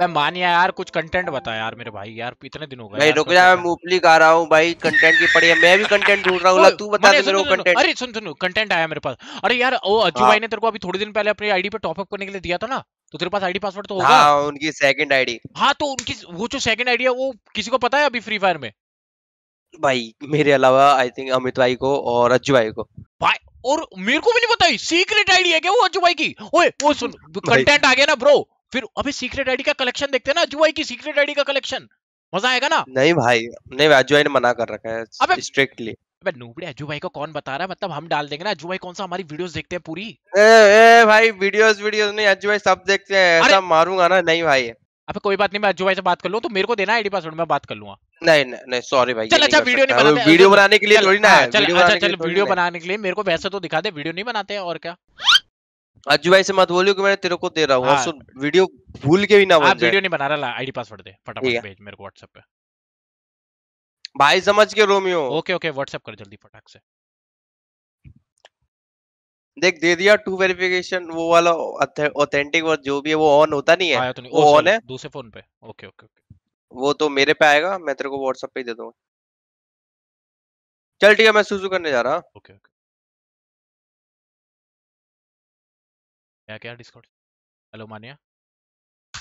मैं मान यार कुछ कंटेंट बता यार मेरे भाई यार इतने दिन हो गए भाई रुक जा मैं मूफली खा रहा हूं भाई कंटेंट की पड़ी है मैं भी कंटेंट ढूंढ रहा हूं तू बता दे मेरे को कंटेंट अरे सुन सुन कंटेंट आया मेरे पास अरे यार ओ अज्जू हाँ। भाई ने तेरे को अभी थोड़ी दिन पहले अपनी आईडी पे टॉप अप करने के लिए दिया था ना तो तेरे पास आईडी पासवर्ड तो होगा हाँ, उनकी सेकंड आईडी हाँ तो उनकी वो जो सेकंड आईडी है वो किसी को पता है अभी फ्री फायर में भाई मेरे अलावा आई थिंक अमित भाई को और अज्जू भाई को भाई और मेरे को भी नहीं पता सीक्रेट आईडी है क्या वो अज्जू भाई की ओए वो सुन कंटेंट आ गया ना ब्रो फिर अभी सीक्रेट आईडी का कलेक्शन देखते हैं ना अजुआई की सीक्रेट आईडी का कलेक्शन मजा आएगा ना नहीं भाई नहीं अजुआई ने मना कर रखा है स्ट्रिक्टली अबे नूबड़े अजू भाई को कौन बता रहा है मतलब हम डाल देंगे ना अजू भाई कौन सा हमारी वीडियोस देखते हैं पूरी ए, ए भाई वीडियोस वीडियोस नहीं अजू भाई सब देखते हैं ऐसा मारूंगा ना नहीं भाई अबे कोई बात नहीं मैं अजू भाई से बात कर लूं तो मेरे को देना आईडी पासवर्ड मैं बात कर लूंगा नहीं नहीं, नहीं सॉरी भाई चल अच्छा वीडियो नहीं बनाते वीडियो बनाने के लिए थोड़ी ना है हाँ, चल अच्छा चल वीडियो बनाने के लिए मेरे को वैसे तो दिखा दे वीडियो नहीं बनाते हैं और क्या अज्जू भाई से मत बोलियो कि मैंने तेरे को दे रहा हूँ हाँ, सुन वीडियो भूल के भी ना बन हाँ, वीडियो नहीं बना रहा ला आईडी पासवर्ड दे फटाफट भेज मेरे को व्हाट्सएप पे भाई समझ के रोमियो ओके ओके व्हाट्सएप कर जल्दी फटाक से देख दे दिया टू वेरिफिकेशन वो वाला ऑथेंटिक और जो भी है वो ऑन होता नहीं है तो नहीं। वो ऑन है दूसरे फोन पे ओके ओके ओके वो तो मेरे पे आएगा मैं तेरे को व्हाट्सएप पे ही दे दूंगा चल ठीक है मैं सुसु करने जा रहा ओके ओके क्या क्या डिस्काउंट हेलो मानिया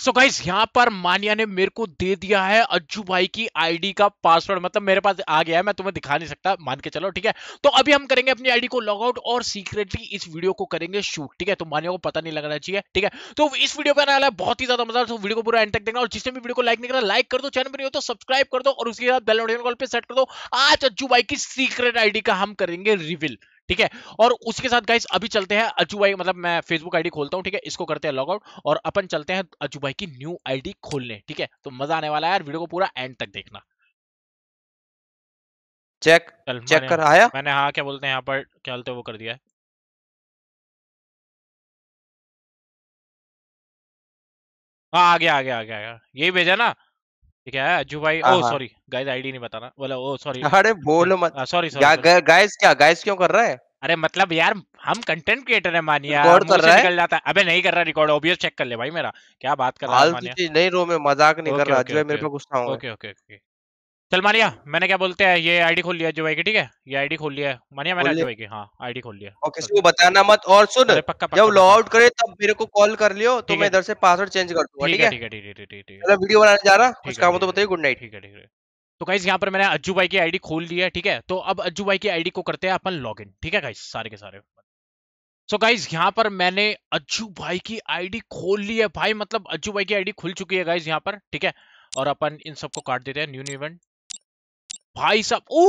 सो so गाइज यहाँ पर मानिया ने मेरे को दे दिया है अज्जू भाई की आईडी का पासवर्ड मतलब मेरे पास आ गया है मैं तुम्हें दिखा नहीं सकता मान के चलो ठीक है तो अभी हम करेंगे अपनी आईडी को लॉग आउट और सीक्रेटली इस वीडियो को करेंगे शूट ठीक है तो मानिया को पता नहीं लगना चाहिए ठीक है तो इस वीडियो का है बहुत ही ज्यादा मजा तो वीडियो को पूरा एंड तक देखना और जिसने भी वीडियो को लाइक नहीं करा लाइक कर दो चैनल पर तो सब्सक्राइब कर दो और उसके बाद बेल नोटिफिकेशन कॉल पर सेट कर दो आज अज्जू भाई की सीक्रेट आईडी का हम करेंगे रिविल ठीक है और उसके साथ गाइस अभी चलते हैं अजू भाई मतलब मैं फेसबुक आईडी खोलता हूँ ठीक है इसको करते हैं लॉग आउट और अपन चलते हैं अजू भाई की न्यू आईडी खोलने ठीक है तो मजा आने वाला है यार वीडियो को पूरा एंड तक देखना चेक चेक कर आया मैंने हाँ क्या बोलते हैं यहाँ पर क्या बोलते हैं वो कर दिया है हाँ आ गया आ गया आ गया ये भेजा ना ठीक है अजू भाई हाँ, ओ सॉरी गाइस आईडी नहीं बताना बोला ओ सॉरी अरे बोलो मत सॉरी सॉरी गाइस क्या गाइस क्यों कर रहा है अरे मतलब यार हम कंटेंट क्रिएटर है मानिया रिकॉर्ड कर रहा है निकल जाता है अबे नहीं कर रहा रिकॉर्ड ऑब्वियस चेक कर ले भाई मेरा क्या बात कर रहा है मानिया नहीं रो मैं मजाक नहीं कर रहा अजू भाई मेरे पे गुस्सा हो ओके ओके ओके चल मानिया मैंने क्या बोलते हैं ये आईडी खोल लिया जो भाई की ठीक है ये आईडी खोल लिया मानिया मैंने जो भाई की हाँ आईडी खोल लिया ओके किसी बताना मत और सुन पक्का, जब लॉग आउट करे तब मेरे को कॉल कर लियो तो मैं इधर से पासवर्ड चेंज कर दूंगा ठीक है ठीक है ठीक है ठीक है चलो वीडियो बनाने जा रहा कुछ काम हो तो बताइए गुड नाइट ठीक है ठीक है तो गाइस यहाँ पर मैंने अज्जू भाई की आईडी खोल ली है ठीक है तो अब अज्जू भाई की आईडी को करते हैं अपन लॉग इन ठीक है गाइस सारे के सारे सो so गाइज यहाँ पर मैंने अज्जू भाई की आईडी खोल ली है भाई मतलब अज्जू भाई की आईडी खुल चुकी है गाइज यहाँ पर ठीक है और अपन इन सबको काट देते हैं न्यू इवेंट भाई साहब ओ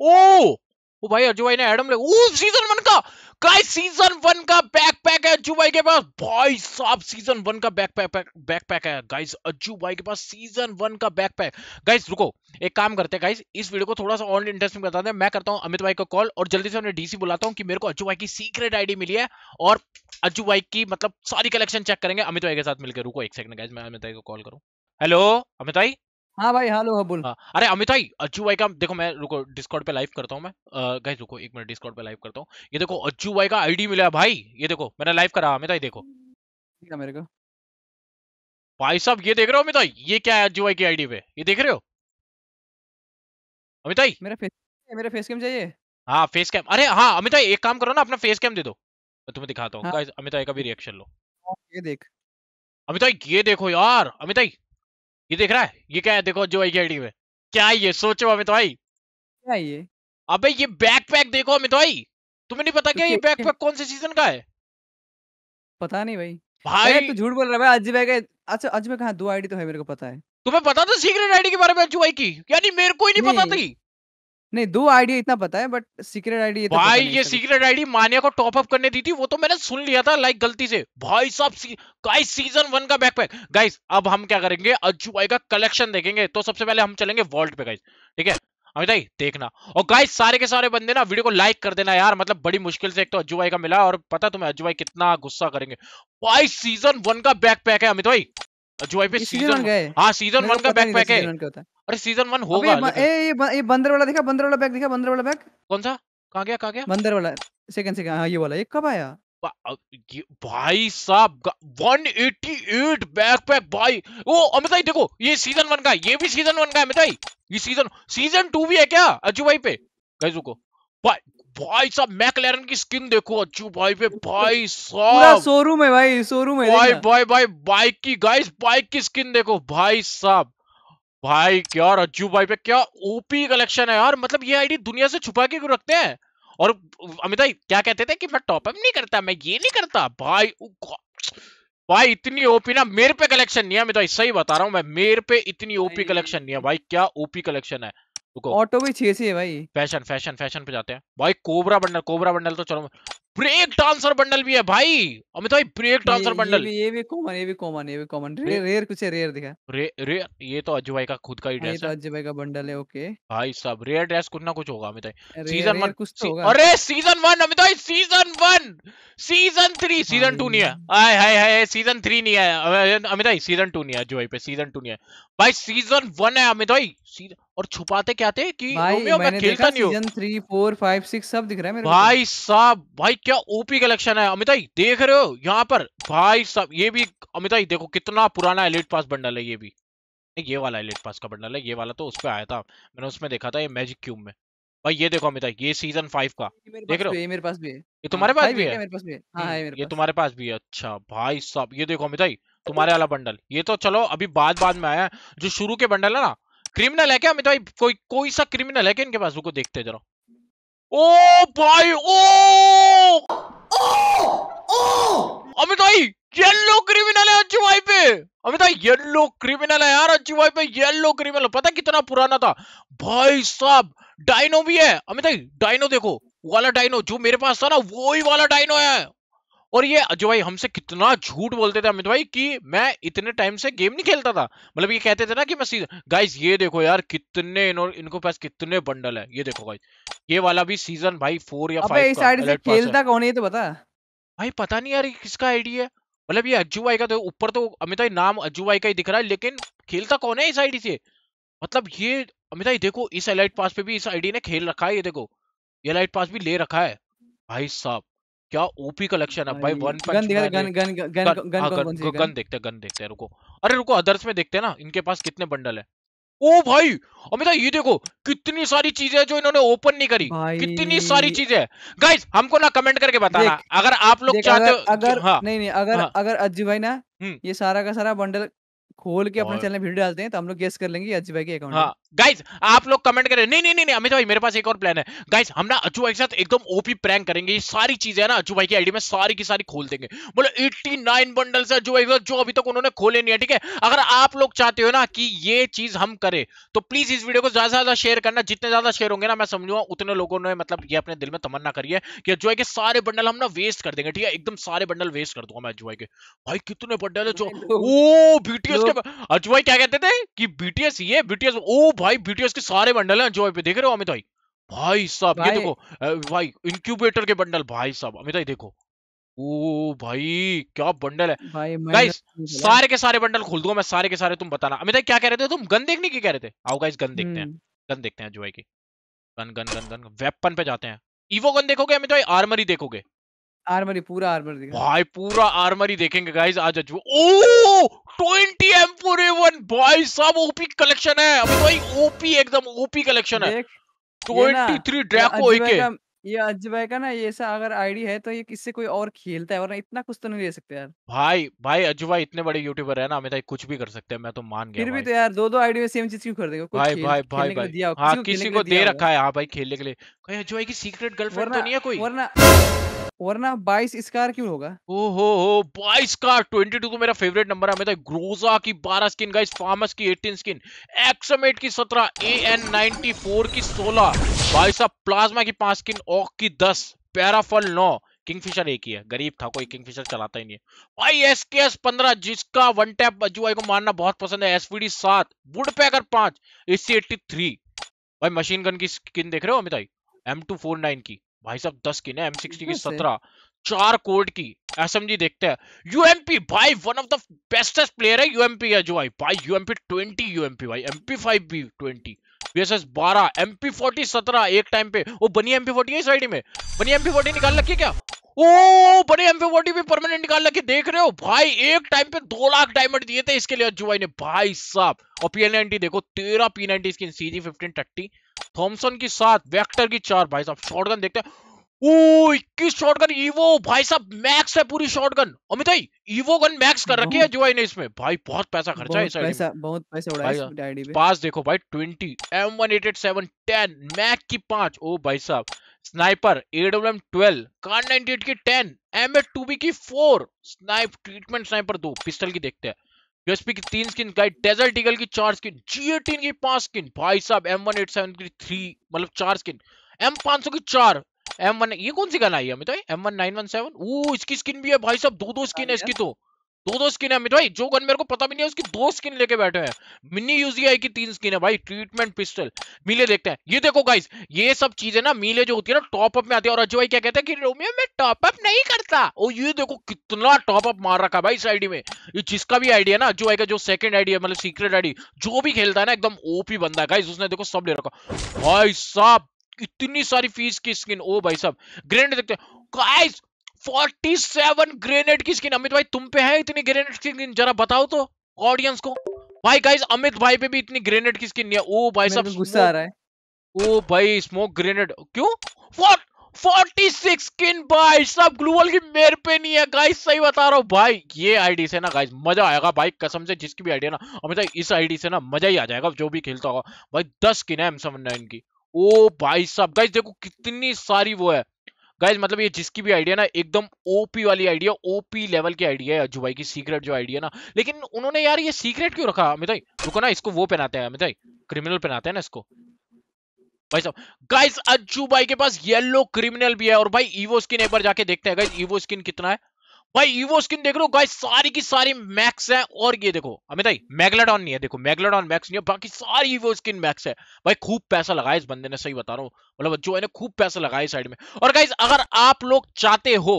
ओ ओ भाई अर्जु भाई ने एडम ले ओ सीजन वन का गाइस सीजन वन का बैकपैक है अज्जू भाई के पास भाई साहब सीजन वन का बैकपैक बैकपैक है गाइस अज्जू भाई के पास सीजन वन का बैकपैक गाइस रुको एक काम करते हैं गाइस इस वीडियो को थोड़ा सा इंटरेस्ट में बता दें मैं करता हूं अमित भाई को कॉल और जल्दी से उन्हें डीसी बुलाता हूं कि मेरे को अज्जू भाई की सीक्रेट आईडी मिली है और अज्जू भाई की मतलब सारी कलेक्शन चेक करेंगे अमित भाई के साथ मिलकर रुको एक सेकंड गाइस मैं अमित भाई को कॉल करूँ हेलो अमित भाई हाँ भाई हेलो हबुल हाँ, हाँ, अरे अमित भाई अज्जू भाई का देखो मैं रुको डिस्कॉर्ड पे लाइव करता हूँ मैं गाइस रुको एक मिनट डिस्कॉर्ड पे लाइव करता हूँ ये देखो अज्जू भाई का आईडी मिला भाई ये देखो मैंने लाइव करा अमित भाई देखो मेरे को भाई साहब ये देख रहे हो अमित भाई ये क्या है अज्जू भाई की आईडी पे ये देख रहे हो अमित भाई मेरा फेस मेरा फेस कैम चाहिए हाँ फेस कैम अरे हाँ अमित भाई एक काम करो ना अपना फेस कैम दे दो मैं तुम्हें दिखाता हूँ हाँ। अमित भाई का भी रिएक्शन लो ये देख अमित भाई ये देखो यार अमित भाई ये देख रहा है ये क्या है देखो जो आई में क्या है ये सोचो अमित भाई क्या ये अबे ये बैकपैक देखो अमित भाई तुम्हें नहीं पता क्या ये बैकपैक कौन से सीजन का है पता नहीं भाई भाई तू झूठ बोल रहा है अजय भाई अच्छा अजय भाई दो आईडी तो है मेरे को पता है तुम्हें पता था सीक्रेट आईडी के बारे में अजय भाई की यानी मेरे को ही नहीं पता थी नहीं दो आइडिया इतना पता है बट सीक्रेट आईडी तो भाई ये सीक्रेट आईडी मानिया को टॉप अप करने दी थी वो तो मैंने सुन लिया था लाइक गलती से भाई साहब गाइस सीजन वन का बैकपैक गाइस अब हम क्या करेंगे अज्जू भाई का कलेक्शन देखेंगे तो सबसे पहले हम चलेंगे वॉल्ट पे गाइस ठीक है अमित भाई देखना और गाइस सारे के सारे बंदे ना वीडियो को लाइक कर देना यार मतलब बड़ी मुश्किल से एक तो अज्जू भाई का मिला और पता तुम्हें अज्जू भाई कितना गुस्सा करेंगे भाई सीजन वन का बैकपैक है अमित भाई अजूबाई पे सीजन वन गए हाँ सीजन वन का बैक पैक है अरे सीजन वन होगा ये ये बंदर वाला देखा बंदर वाला बैग देखा बंदर वाला बैग कौन सा कहा गया कहा गया बंदर वाला सेकंड सेकंड हाँ ये वाला ये कब आया भाई साहब 188 बैकपैक भाई ओ अमिताई देखो ये सीजन वन का ये भी सीजन वन का है अमिताई ये सीजन सीजन टू भी है क्या अजू भाई पे गाइस रुको भाई साहब मैकलेरन की स्किन देखो अच्छू भाई पे भाई साहब शोरूम है भाई शोरूम है भाई भाई भाई बाइक की गाइस बाइक की स्किन देखो भाई साहब भाई क्या रज्जू भाई पे क्या ओपी कलेक्शन है यार मतलब ये आईडी दुनिया से छुपा के क्यों रखते हैं और अमिताभ क्या कहते थे कि मैं टॉप अप नहीं करता मैं ये नहीं करता भाई भाई इतनी ओपी ना मेरे पे कलेक्शन नहीं है अमिताभ सही बता रहा हूँ मैं मेरे पे इतनी ओपी कलेक्शन नहीं है भाई क्या ओपी कलेक्शन है रुको ऑटो भी छियासी है भाई फैशन फैशन फैशन पे जाते हैं भाई कोबरा बंडल कोबरा बंडल तो चलो ब्रेक डांसर बंडल भी है भाई अमित भाई ब्रेक डांसर बंडल ये भी कॉमन ये भी कॉमन ये भी कॉमन रेयर रेयर कुछ है रेयर दिखा रे, रेयर ये तो अजय भाई का खुद का ही ड्रेस हाँ, तो है ये तो अजय भाई का बंडल है ओके भाई साहब रेयर ड्रेस कुछ ना कुछ होगा अमित भाई सीजन 1 कुछ तो होगा अरे सीजन 1 अमित भाई सीजन 1 सीजन 3 सीजन 2 नहीं है हाय हाय हाय सीजन 3 नहीं आया अमित भाई सीजन 2 नहीं है अजय भाई पे सीजन 2 नहीं है भाई सीजन 1 है अमित भाई सीजन और छुपाते क्या थे कि रोमियो का खेलता नहीं सीजन 3 4 5 6 सब दिख रहा है मेरे भाई साहब भाई क्या ओपी कलेक्शन है अमिताई देख रहे हो यहाँ पर भाई साहब ये भी अमिताई देखो कितना पुराना एलिट पास बंडल है ये भी ये वाला एलिट पास का बंडल है ये वाला तो उस पर आया था मैंने उसमें देखा था ये मैजिक क्यूब में भाई ये देखो अमिताई ये सीजन फाइव का देख रहे हो मेरे पास भी है ये तुम्हारे हाँ, पास भी है मेरे पास भी है हाँ, हम्म, ये तुम्हारे पास भी है अच्छा भाई साहब ये देखो अमिताई तुम्हारे वाला बंडल ये तो चलो अभी बाद बाद में आया जो शुरू के बंडल है ना क्रिमिनल है क्या अमित भाई कोई कोई सा क्रिमिनल है क्या इनके पास उसको देखते जरा ओ भाई ओ ओ ओ अमित भाई येलो क्रिमिनल है अच्छी भाई पे अमित भाई येलो क्रिमिनल है यार अच्छी भाई पे येलो क्रिमिनल पता कितना पुराना था भाई साहब डायनो भी है अमित भाई डायनो देखो वाला डायनो जो मेरे पास था ना वो ही वाला डायनो है और ये अजय भाई हमसे कितना झूठ बोलते थे अमित भाई कि मैं इतने टाइम से गेम नहीं खेलता था मतलब ये कहते थे ना कि मैं गाइस ये देखो यार कितने इनो, इनको पास कितने बंडल है ये देखो गाइस ये वाला भी सीजन भाई फोर या फाइव से खेलता कौन है तो पता भाई पता नहीं यार ये किसका आईडी है मतलब ये अज्जू भाई का तो ऊपर तो अमित भाई नाम अज्जू भाई का ही दिख रहा है लेकिन खेलता कौन है इस आईडी से मतलब ये अमित भाई देखो इस एलाइट पास पे भी इस आईडी ने खेल रखा है ये देखो ये एलाइट पास भी ले रखा है भाई साहब क्या ओपी कलेक्शन है भाई वन गन दिखा gun gun gun gun gun हाँ, गन, गन, गन देखते हैं गन देखते हैं रुको अरे रुको अदर्स में देखते हैं ना इनके पास कितने बंडल है ओ भाई अमिता ये देखो कितनी सारी चीजें जो इन्होंने ओपन नहीं करी कितनी सारी चीजें गाइस हमको ना कमेंट करके बताना अगर आप लोग चाहते अगर हाँ। नहीं नहीं अगर हाँ। अगर अज्जी भाई ना हम्म। ये सारा का सारा बंडल खोल के अपने चैनल में वीडियो डालते हैं तो हम लोग गेस कर लेंगे अज्जी भाई के अकाउंट गाइस आप लोग कमेंट करें नहीं नहीं नहीं अमित भाई मेरे पास एक और प्लान है गाइस हम ना अच्छू भाई के साथ एकदम ओपी प्रैंक करेंगे ये सारी चीजें ना अच्छू भाई की आईडी में सारी की सारी खोल देंगे बोलो 89 बंडल्स है अच्छू भाई जो अभी तक उन्होंने खोले नहीं है ठीक है अगर आप लोग चाहते हो ना कि ये चीज हम करें तो प्लीज इस वीडियो को ज्यादा से ज्यादा शेयर करना जितने ज्यादा शेयर होंगे ना मैं समझूंगा उतने लोगों ने मतलब ये अपने दिल में तमन्ना करी है कि अच्छू भाई के सारे बंडल हम ना वेस्ट कर देंगे ठीक है एकदम सारे बंडल वेस्ट कर दूंगा मैं अच्छू भाई के भाई कितने बंडल है जो ओ बीटीएस के अच्छू भाई क्या कहते थे कि बीटीएस ये बीटीएस ओ भाई बीटीएस के सारे बंडल हैं जो पे देख रहे हो अमित भाई भाई साहब ये देखो भाई इंक्यूबेटर के बंडल भाई साहब अमित भाई देखो ओ भाई क्या बंडल है गाइस सारे के सारे बंडल खोल दूंगा मैं सारे के सारे तुम बताना अमित भाई क्या कह रहे थे तुम गन देखने की कह रहे थे आओ गाइस गन देखते हैं हम्म। गन देखते हैं जो है की gun gun gun gun weapon पे जाते हैं ईवो गन देखोगे अमित भाई आर्मरी देखोगे आर्मरी पूरा आर्मरी दिखा भाई पूरा आर्मरी देखेंगे गाइस आज आज ओ 20 वन भाई सब ओपी कलेक्शन है अब भाई ओपी एकदम ओपी कलेक्शन है 23 ड्रैको एके ये भाई का ना ये ऐसा अगर आईडी है तो ये किससे कोई और खेलता है वरना इतना कुछ तो नहीं ले सकते यार भाई भाई भाई इतने बड़े यूट्यूबर है ना अमिताभ कुछ भी कर सकते हैं मैं तो मान गया फिर भी तो यार दो दो आईडी में सेम चीज क्यों कर देगा भाई खेल, भाई भाई भाई दिया हाँ किसी को दे रखा है हाँ भाई खेलने के लिए कहीं भाई की सीक्रेट गर्लफ्रेंड तो नहीं है कोई वरना वरना 22 स्कार क्यों होगा ओहो हो 22 का 22 को मेरा फेवरेट नंबर है हमें तो ग्रोजा की 12 स्किन गाइस फार्मस की 18 स्किन एक्समेट की 17 एएन94 की 16 भाई साहब प्लाज्मा की 5 स्किन ऑक की 10 पैराफल 9 किंगफिशर एक ही है गरीब था कोई किंगफिशर चलाता ही नहीं है भाई एस के एस पंद्रह जिसका वन टैप अजूआई को मारना बहुत पसंद है एसपीडी सात वुड पैकर पांच एसी एट्टी थ्री भाई मशीन गन की स्किन देख रहे हो अमिताई एम टू फोर नाइन की भाई साहब दस की ना एम सिक्सटी की सत्रह चार कोड की एसएमजी देखते हैं यूएमपी भाई one of the bestest player है यूएमपी है जो भाई भाई यूएमपी ट्वेंटी यूएमपी भाई एमपी फाइव भी ट्वेंटी बीएसएस बारह एमपी फोर्टी सत्रह एक टाइम पे वो बनी एमपी फोर्टी है साइड में बनी एमपी फोर्टी निकाल रखी क्या ओ बने एमपी फोर्टी भी परमानेंट निकाल रखी देख रहे हो भाई एक टाइम पे दो लाख डायमंड दिए थे इसके लिए अज्जू भाई ने भाई साहब और पी नाइनटी देखो तेरह पी नाइनटी इसकी जी फिफ्टीन थर्टी थॉमसन की सात वेक्टर की चार भाई साहब शॉटगन देखते हैं ओ 21 शॉटगन ईवो भाई साहब मैक्स है पूरी shotgun Amit evo gun max कर रखी है जो है इसमें भाई बहुत पैसा खर्चा है इस पैसा बहुत पैसा उड़ाया इस आईडी पे पास देखो मैक की पांच ओ भाई साहब स्नाइपर AWM ट्वेल्व कार एट की टू बी की फोर स्नाइप ट्रीटमेंट स्नाइपर दो पिस्टल की देखते हैं यूएसपी की तीन स्किन गाइड डेजर्ट ईगल की चार स्किन जी एटीन की पांच स्किन भाई साहब एम वन एट सेवन की थ्री मतलब चार स्किन एम पांच सौ की चार एम वन ये कौन सी गन आई है हमें तो M one nine one seven ओ इसकी स्किन भी है भाई साहब दो दो स्किन है इसकी तो दो दो स्किन है अमित भाई जो गन मेरे को पता भी नहीं है उसकी दो स्किन लेके बैठे हैं मिनी यूजीआई की तीन स्किन है भाई ट्रीटमेंट पिस्टल मिले देखते हैं ये देखो गाइस ये सब चीजें ना मिले जो होती है ना टॉप अप में आती है और अजय भाई क्या कहते हैं कि रोमियो मैं टॉप अप नहीं करता और ये देखो कितना टॉप अप मार रखा भाई इस आईडी में ये जिसका भी आईडी है ना भाई का जो सेकंड आईडी है मतलब सीक्रेट आईडी जो भी खेलता है ना एकदम ओपी बंदा है गाइस उसने देखो सब ले रखा भाई साहब इतनी सारी फीस की स्किन ओ भाई साहब ग्रेंड देखते हैं गाइस 47 ग्रेनेड की स्किन अमित भाई तुम पे है इतनी ग्रेनेड की स्किन जरा बताओ तो ऑडियंस को भाई गाइज अमित भाई पे भी इतनी ग्रेनेड की स्किन है ओ भाई सब गुस्सा आ रहा है ओ भाई स्मोक ग्रेनेड क्यों फॉर 46 स्किन भाई सब ग्लूवल की मेरे पे नहीं है गाइस सही बता रहा हूँ भाई ये आईडी से ना गाइस मजा आएगा भाई कसम से जिसकी भी आईडी ना अमित भाई इस आईडी से ना मजा ही आ जाएगा जो भी खेलता होगा भाई 10 स्किन है एम सेवन की ओ भाई साहब गाइस देखो कितनी सारी वो है गाइज मतलब ये जिसकी भी आइडिया ना एकदम ओपी वाली आइडिया ओपी लेवल की आइडिया है अज्जू भाई की सीक्रेट जो आइडिया ना लेकिन उन्होंने यार ये सीक्रेट क्यों रखा अमित भाई रुको ना इसको वो पहनाते हैं अमित भाई क्रिमिनल पहनाते हैं ना इसको भाई साहब गाइज अज्जू भाई के पास येलो क्रिमिनल भी है और भाई ईवो स्किन एक बार जाके देखते हैं गाइज ईवो स्किन कितना है भाई ईवो स्किन देख लो गाइस सारी की सारी मैक्स है और ये देखो अमित भाई मैगलाडॉन नहीं है देखो मैगलाडॉन मैक्स नहीं है बाकी सारी ईवो स्किन मैक्स है भाई खूब पैसा लगाया इस बंदे ने सही बता रहा हूँ मतलब जो है ना खूब पैसा लगाया साइड में और गाइज अगर आप लोग चाहते हो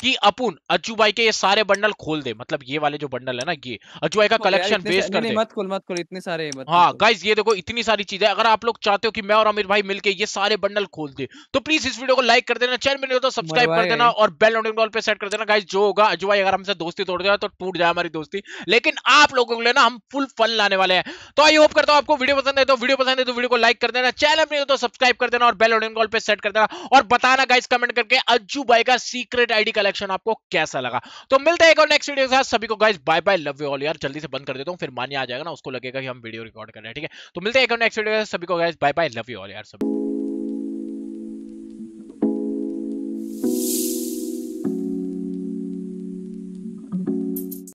कि अपुन अचूबाई के ये सारे बंडल खोल दे मतलब ये वाले जो बंडल है ना ये अजूबाई का कलेक्शन बेस कर दे मत खोल मत खोल इतने सारे मत हाँ गाइज ये देखो इतनी सारी चीजें अगर आप लोग चाहते हो कि मैं और अमीर भाई मिलके ये सारे बंडल खोल दे तो प्लीज इस वीडियो को लाइक कर देना चैनल में तो सब्सक्राइब कर देना और बेल नोटिफिकॉल पे सेट कर देना गाइज जो होगा अजूबाई अगर हमसे दोस्ती तोड़ जाए तो टूट जाए हमारी दोस्ती लेकिन आप लोगों को लेना हम फुल फन लाने वाले हैं तो आई होप करता हूँ आपको वीडियो पसंद है तो वीडियो पसंद है तो वीडियो को लाइक कर देना चैनल में तो सब्सक्राइब कर देना और बेल नोटिफिकॉल पे सेट कर देना और बताना गाइज कमेंट करके अज्जू भाई का सीक्रेट आईडी कलेक्शन आपको कैसा लगा तो मिलते हैं एक और नेक्स्ट वीडियो के साथ सभी को guys bye bye love you all यार जल्दी से बंद कर देता हूँ फिर मानिया आ जाएगा ना उसको लगेगा कि हम वीडियो रिकॉर्ड कर रहे हैं ठीक है तो मिलते हैं एक और नेक्स्ट वीडियो के साथ सभी को guys bye bye love you all यार सभी